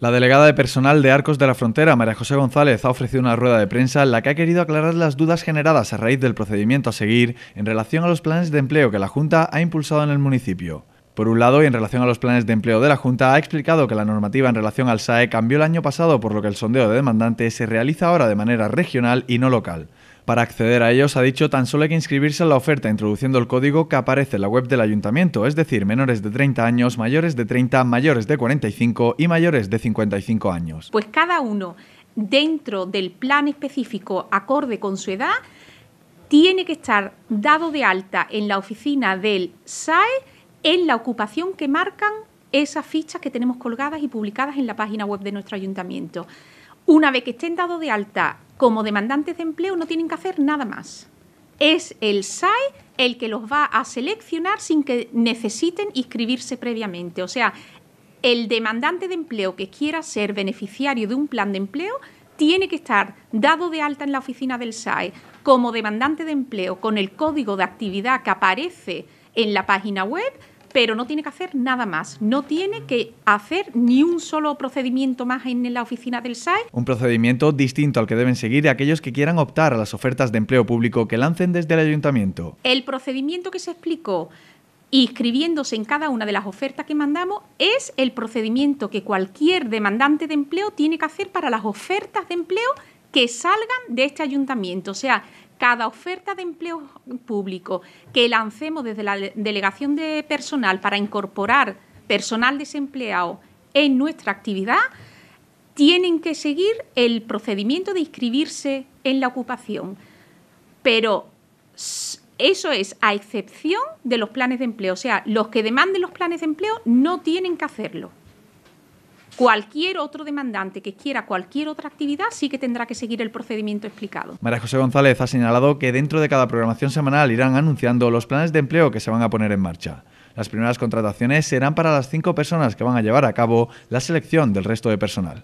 La delegada de personal de Arcos de la Frontera, María José González, ha ofrecido una rueda de prensa en la que ha querido aclarar las dudas generadas a raíz del procedimiento a seguir en relación a los planes de empleo que la Junta ha impulsado en el municipio. Por un lado, y en relación a los planes de empleo de la Junta, ha explicado que la normativa en relación al SAE cambió el año pasado, por lo que el sondeo de demandantes se realiza ahora de manera regional y no local. Para acceder a ellos, ha dicho, tan solo hay que inscribirse en la oferta introduciendo el código que aparece en la web del ayuntamiento, es decir, menores de 30 años, mayores de 30, mayores de 45 y mayores de 55 años. Pues cada uno, dentro del plan específico acorde con su edad, tiene que estar dado de alta en la oficina del SAE en la ocupación que marcan esas fichas que tenemos colgadas y publicadas en la página web de nuestro ayuntamiento. Una vez que estén dado de alta como demandantes de empleo no tienen que hacer nada más. Es el SAE el que los va a seleccionar sin que necesiten inscribirse previamente. O sea, el demandante de empleo que quiera ser beneficiario de un plan de empleo tiene que estar dado de alta en la oficina del SAE como demandante de empleo con el código de actividad que aparece en la página web pero no tiene que hacer nada más. No tiene que hacer ni un solo procedimiento más en la oficina del SAE. Un procedimiento distinto al que deben seguir aquellos que quieran optar a las ofertas de empleo público que lancen desde el ayuntamiento. El procedimiento que se explicó inscribiéndose en cada una de las ofertas que mandamos es el procedimiento que cualquier demandante de empleo tiene que hacer para las ofertas de empleo que salgan de este ayuntamiento. O sea, cada oferta de empleo público que lancemos desde la delegación de personal para incorporar personal desempleado en nuestra actividad, tienen que seguir el procedimiento de inscribirse en la ocupación. Pero eso es a excepción de los planes de empleo. O sea, los que demanden los planes de empleo no tienen que hacerlo. Cualquier otro demandante que quiera cualquier otra actividad sí que tendrá que seguir el procedimiento explicado. María José González ha señalado que dentro de cada programación semanal irán anunciando los planes de empleo que se van a poner en marcha. Las primeras contrataciones serán para las cinco personas que van a llevar a cabo la selección del resto de personal.